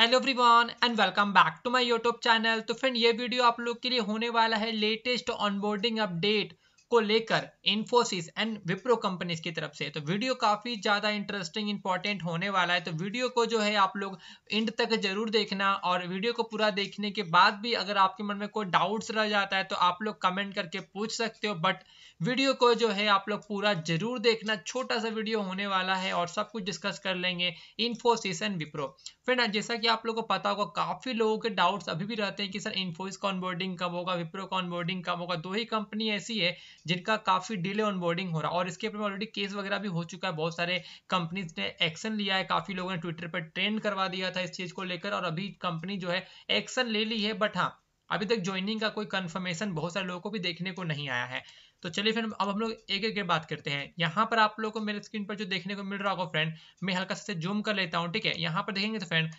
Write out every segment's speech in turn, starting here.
Hello everyone and welcome back to my YouTube channel तो friend ये video आप लोग के लिए होने वाला है लेटेस्ट ऑनबोर्डिंग अपडेट को लेकर इन्फोसिस एंड विप्रो कंपनीज की तरफ से तो वीडियो काफी ज्यादा इंटरेस्टिंग इंपॉर्टेंट होने वाला है तो वीडियो को जो है आप लोग एंड तक जरूर देखना और वीडियो को पूरा देखने के बाद भी अगर आपके मन में कोई डाउट्स रह जाता है तो आप लोग कमेंट करके पूछ सकते हो बट वीडियो को जो है आप लोग पूरा जरूर देखना छोटा सा वीडियो होने वाला है और सब कुछ डिस्कस कर लेंगे इन्फोसिस एंड विप्रो फ्रेंड जैसा कि आप लोग को पता होगा काफी लोगों के डाउट्स अभी भी रहते हैं कि सर इन्फोसिस कॉन्बोर्डिंग कब होगा विप्रो कॉन्बोर्डिंग कब होगा दो ही कंपनी ऐसी है जिनका काफ़ी डिले ऑनबोर्डिंग हो रहा है और इसके ऊपर ऑलरेडी केस वगैरह भी हो चुका है बहुत सारे कंपनीज ने एक्शन लिया है काफ़ी लोगों ने ट्विटर पर ट्रेंड करवा दिया था इस चीज़ को लेकर और अभी कंपनी जो है एक्शन ले ली है बट हाँ अभी तक ज्वाइनिंग का कोई कंफर्मेशन बहुत सारे लोगों को भी देखने को नहीं आया है तो चलिए फ्रेंड अब हम लोग एक एक बात करते हैं यहाँ पर आप लोगों को मेरे स्क्रीन पर जो देखने को मिल रहा होगा फ्रेंड मैं हल्का से जूम कर लेता हूँ ठीक है यहाँ पर देखेंगे तो friend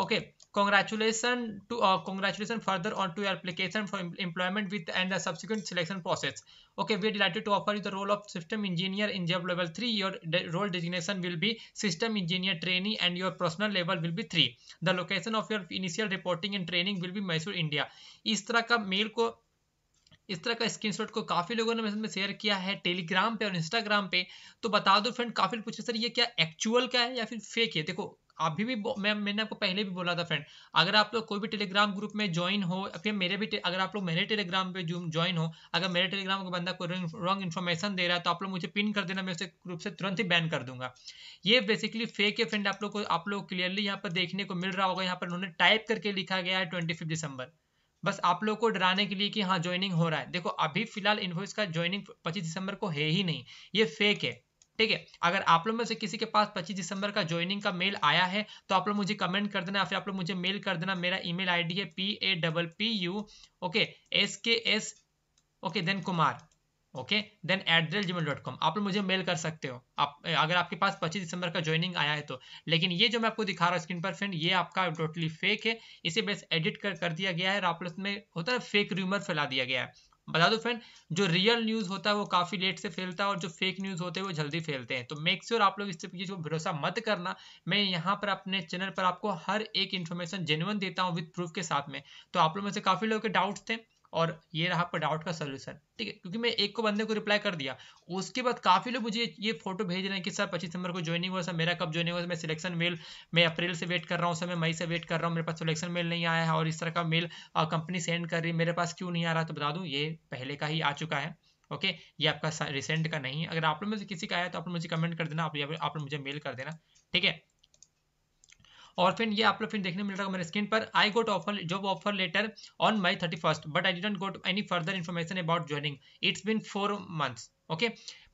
okay congratulations to uh, congratulations further on to your application for employment with and the subsequent selection process okay we are delighted to offer you the role of system engineer in job level 3 your de role designation will be system engineer trainee and your personal level will be 3 the location of your initial reporting and training will be Mysore India इस तरह का mail को इस तरह का screenshot को काफ़ी लोगों ने में शेयर किया है टेलीग्राम पे और इंस्टाग्राम पे तो बता दो फ्रेंड काफ़ी पूछे सर ये क्या एक्चुअल का है या फिर फेक है देखो अभी भी मैं मैंने आपको पहले भी बोला था फ्रेंड अगर आप लोग कोई भी टेलीग्राम ग्रुप में ज्वाइन हो फिर मेरे भी अगर आप लोग मेरे टेलीग्राम पे ज्वाइन हो अगर मेरे टेलीग्राम का बंदा कोई रॉन्ग इन्फॉर्मेशन दे रहा है तो आप लोग मुझे पिन कर देना मैं उसे ग्रुप से तुरंत ही बैन कर दूंगा ये बेसिकली फेक है फ्रेंड आप लोग को आप लोग क्लियरली यहाँ पर देखने को मिल रहा होगा यहाँ पर उन्होंने टाइप करके लिखा गया है ट्वेंटी दिसंबर बस आप लोग को डराने के लिए कि हाँ ज्वाइनिंग हो रहा है देखो अभी फिलहाल इन्वॉइस का ज्वाइनिंग 25 दिसंबर को है ही नहीं ये फेक है ठीक है अगर आप लोग में से किसी के पास 25 दिसंबर का ज्वाइनिंग का मेल आया है तो आप लोग मुझे कमेंट कर देना फिर आप लोग मुझे मेल कर देना मेरा ईमेल आईडी है P A double P U okay S K S okay then Kumar okay then at the rate mail dot com आप लोग मुझे मेल कर सकते हो आप अगर आपके पास 25 दिसंबर का ज्वाइनिंग आया है तो लेकिन ये जो मैं आपको दिखा रहा हूँ स्क्रीन पर फ्रेंड ये आपका टोटली फेक है इसे बस एडिट कर कर दिया गया है और आप लोग में होता है फेक र्यूमर फैला दिया गया है बता दो फ्रेंड जो रियल न्यूज़ होता है वो काफ़ी लेट से फैलता है और जो फेक न्यूज़ होते हैं वो जल्दी फैलते हैं तो मेक श्योर sure आप लोग इससे पीछे जो भरोसा मत करना मैं यहाँ पर अपने चैनल पर आपको हर एक इन्फॉर्मेशन जेनुअन देता हूँ विद प्रूफ के साथ में तो आप लोग में से काफ़ी लोगों के डाउट्स थे और ये रहा आपका डाउट का सोल्यूशन ठीक है क्योंकि मैं एक को बंदे को रिप्लाई कर दिया उसके बाद काफ़ी लोग मुझे ये फोटो भेज रहे हैं कि सर पच्चीस नंबर को ज्वाइनिंग हुआ सर मेरा कब ज्वाइनिंग हुआ मैं सिलेक्शन मेल मैं अप्रैल से वेट कर रहा हूँ सर मैं मई से वेट कर रहा हूँ मेरे पास सिलेक्शन मेल नहीं आया है और इस तरह का मेल कंपनी सेंड कर रही है मेरे पास क्यों नहीं आ रहा तो बता दूँ ये पहले का ही आ चुका है ओके ये आपका रिसेंट का नहीं है अगर आप लोग में से किसी का आया तो आप लोग मुझे कमेंट कर देना आप लोग मुझे मेल कर देना ठीक है और फिर ये आप लोग फिर देखने मिल रहा है मेरे स्क्रीन पर I got offer job offer letter on my thirty first but I did got any further information about joining it's been four months okay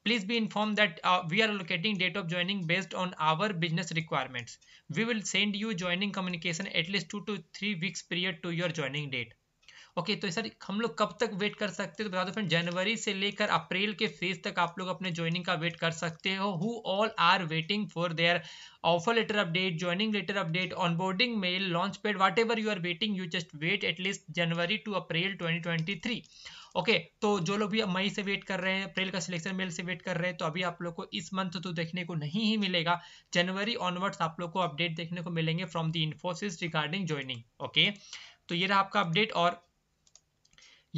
please be inform that we are locating date of joining based on our business requirements we will send you joining communication at least two to three weeks period to your joining date okay तो sir हम लोग कब तक wait कर सकते हो तो बता दो फ्रेंड जनवरी से लेकर अप्रैल के फेज तक आप लोग अपने ज्वाइनिंग का वेट कर सकते हो who all are waiting for their offer letter update joining letter update onboarding mail launch pad whatever you are waiting you just wait at least January to April twenty okay okay, तो जो लोग भी मई से wait कर रहे हैं अप्रैल का selection mail से वेट कर रहे हैं तो अभी आप लोग को इस मंथ तो देखने को नहीं ही मिलेगा जनवरी ऑनवर्ड्स आप लोग को अपडेट देखने को मिलेंगे from the Infosys regarding joining okay तो ये रहा आपका अपडेट और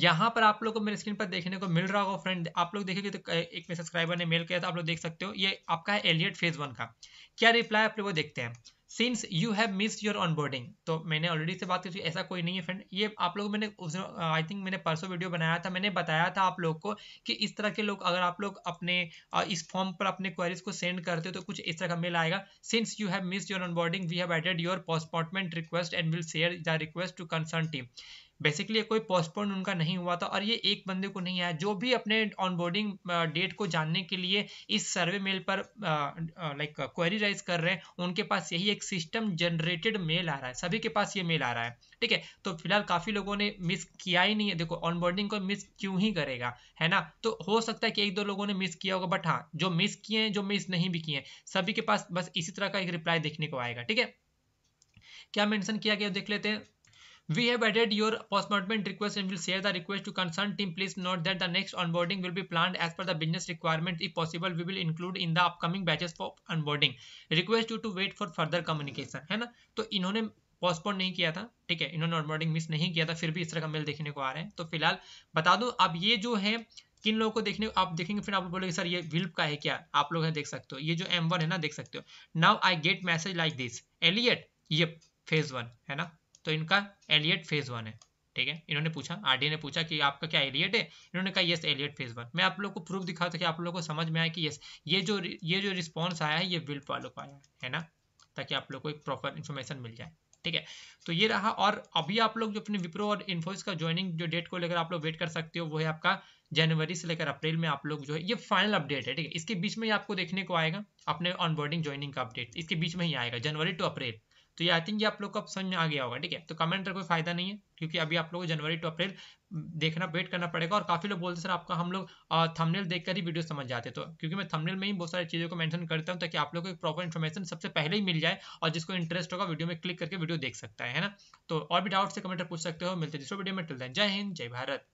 यहाँ पर आप लोग को मेरे स्क्रीन पर देखने को मिल रहा होगा फ्रेंड आप लोग देखेंगे तो एक मेरे सब्सक्राइबर ने मेल किया था आप लोग देख सकते हो ये आपका है एलियट फेज वन का क्या रिप्लाई आप लोग वो देखते हैं since you have miss your onboarding तो मैंने ऑलरेडी से बात की ऐसा कोई नहीं है फ्रेंड ये आप लोग मैंने उस आई थिंक मैंने परसों वीडियो बनाया था मैंने बताया था आप लोग को कि इस तरह के लोग अगर आप लोग अपने इस फॉर्म पर अपने क्वेरीज को सेंड करते हो तो कुछ इस तरह का मेल आएगा since you have miss your onboarding we have added your postponement request and will share the request to concern team basically कोई पोस्टपोन उनका नहीं हुआ था और ये एक बंदे को नहीं आया जो भी अपने ऑनबोर्डिंग डेट को जानने के लिए इस सर्वे मेल पर लाइक क्वेरी राइज कर रहे हैं उनके पास यही एक सिस्टम जनरेटेड मेल आ रहा है सभी के पास ये मेल आ रहा है ठीक है तो फिलहाल काफ़ी लोगों ने मिस किया ही नहीं है देखो ऑनबोर्डिंग को मिस क्यों ही करेगा है ना तो हो सकता है कि एक दो लोगों ने मिस किया होगा बट हाँ जो मिस किए हैं जो मिस नहीं भी किए हैं सभी के पास बस इसी तरह का एक रिप्लाई देखने को आएगा ठीक है क्या मेंशन किया गया देख लेते हैं We have added your postmortem request and will share the request to concerned team. Please note that the next onboarding will be planned as per the business requirement. If possible, we will include in the upcoming batches for onboarding. Request you to wait for further communication. है ना तो इन्होंने postpone नहीं किया था ठीक है इन्होंने ऑनबोर्डिंग मिस नहीं किया था फिर भी इस तरह का मेल देखने को आ रहे हैं तो फिलहाल बता दूं अब ये जो है किन लोगों को देखने आप देखेंगे फिर आप बोलोगे सर ये विल्प का है क्या आप लोग है देख सकते हो ये जो एम वन है ना देख सकते हो now I get message like this एलियट ये फेज वन है ना तो इनका एलियट फेज वन है ठीक है इन्होंने पूछा आरडी ने पूछा कि आपका क्या एलियट है इन्होंने कहा यस एलियट फेज वन मैं आप लोग को प्रूफ दिखा कि आप लोग को समझ में आए कि यस ये जो ये जो रिस्पॉन्स आया है ये विल्प वालों को आया है ना ताकि आप लोग को एक प्रॉपर इन्फॉर्मेशन मिल जाए ठीक है तो ये रहा और अभी आप लोग जो अपने विप्रो और इन्फोस का ज्वाइनिंग जो डेट को लेकर आप लोग वेट कर सकते हो वो है आपका जनवरी से लेकर अप्रैल में आप लोग जो है ये फाइनल अपडेट है ठीक है इसके बीच में ही आपको देखने को आएगा अपने ऑनबोर्डिंग ज्वाइनिंग का अपडेट इसके बीच में ही आएगा जनवरी टू अप्रैल तो ये आई थिंक ये आप लोग को अब समझ में आ गया होगा ठीक है तो कमेंट का कोई फायदा नहीं है क्योंकि अभी आप लोग को जनवरी टू अप्रैल देखना वेट करना पड़ेगा और काफी लोग बोलते सर आपका हम लोग थंबनेल देखकर ही वीडियो समझ जाते तो क्योंकि मैं थंबनेल में ही बहुत सारी चीजों को मेंशन करता हूँ ताकि आप लोग को एक प्रॉपर इन्फॉर्मेशन सबसे पहले ही मिल जाए और जिसको इंटरेस्ट होगा वीडियो में क्लिक करके वीडियो देख सकता है ना तो और भी डाउट से कमेंट पूछ सकते हो मिलते दूसरे वीडियो में टिल जय हिंद जय भारत